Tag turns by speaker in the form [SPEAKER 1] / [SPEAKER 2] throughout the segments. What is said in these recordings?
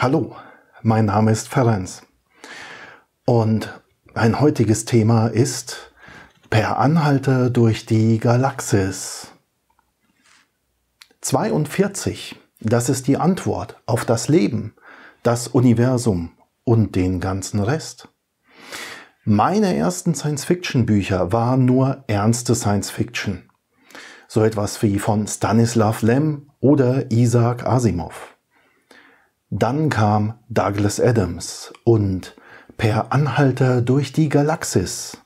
[SPEAKER 1] Hallo, mein Name ist Ferenc und mein heutiges Thema ist Per Anhalter durch die Galaxis. 42, das ist die Antwort auf das Leben, das Universum und den ganzen Rest. Meine ersten Science-Fiction-Bücher waren nur ernste Science-Fiction. So etwas wie von Stanislav Lem oder Isaac Asimov. Dann kam Douglas Adams und Per Anhalter durch die Galaxis.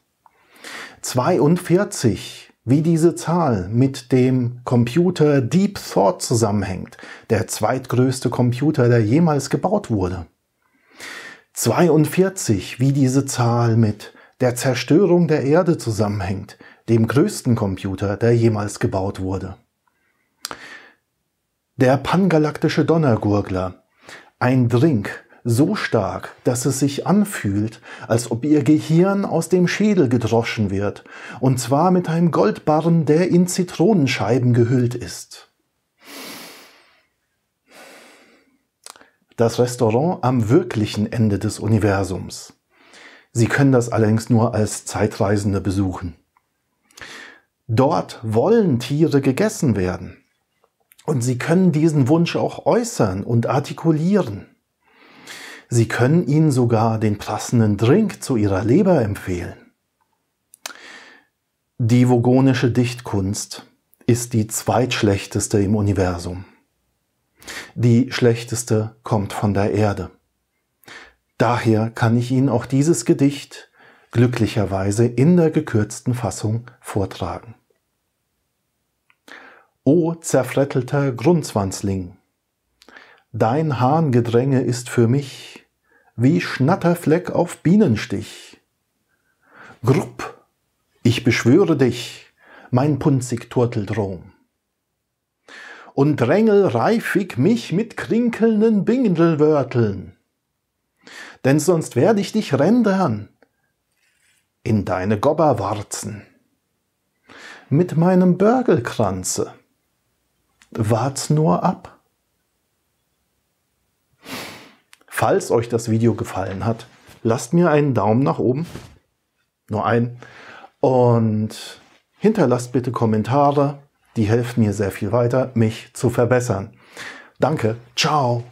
[SPEAKER 1] 42 wie diese Zahl mit dem Computer Deep Thought zusammenhängt, der zweitgrößte Computer, der jemals gebaut wurde. 42, wie diese Zahl mit der Zerstörung der Erde zusammenhängt, dem größten Computer, der jemals gebaut wurde. Der pangalaktische Donnergurgler, ein Drink so stark, dass es sich anfühlt, als ob ihr Gehirn aus dem Schädel gedroschen wird, und zwar mit einem Goldbarren, der in Zitronenscheiben gehüllt ist. Das Restaurant am wirklichen Ende des Universums. Sie können das allerdings nur als Zeitreisende besuchen. Dort wollen Tiere gegessen werden. Und Sie können diesen Wunsch auch äußern und artikulieren. Sie können Ihnen sogar den passenden Drink zu Ihrer Leber empfehlen. Die vogonische Dichtkunst ist die zweitschlechteste im Universum. Die schlechteste kommt von der Erde. Daher kann ich Ihnen auch dieses Gedicht glücklicherweise in der gekürzten Fassung vortragen. O zerfrettelter Grundzwanzling, Dein Hahngedränge ist für mich wie Schnatterfleck auf Bienenstich. Grupp, ich beschwöre dich, mein punzig Turteldrom. Und drängel reifig mich mit krinkelnden Bindelwörteln, denn sonst werde ich dich rendern in deine Gobberwarzen mit meinem Börgelkranze wart's nur ab. Falls euch das Video gefallen hat, lasst mir einen Daumen nach oben, nur einen, und hinterlasst bitte Kommentare, die helfen mir sehr viel weiter, mich zu verbessern. Danke, ciao.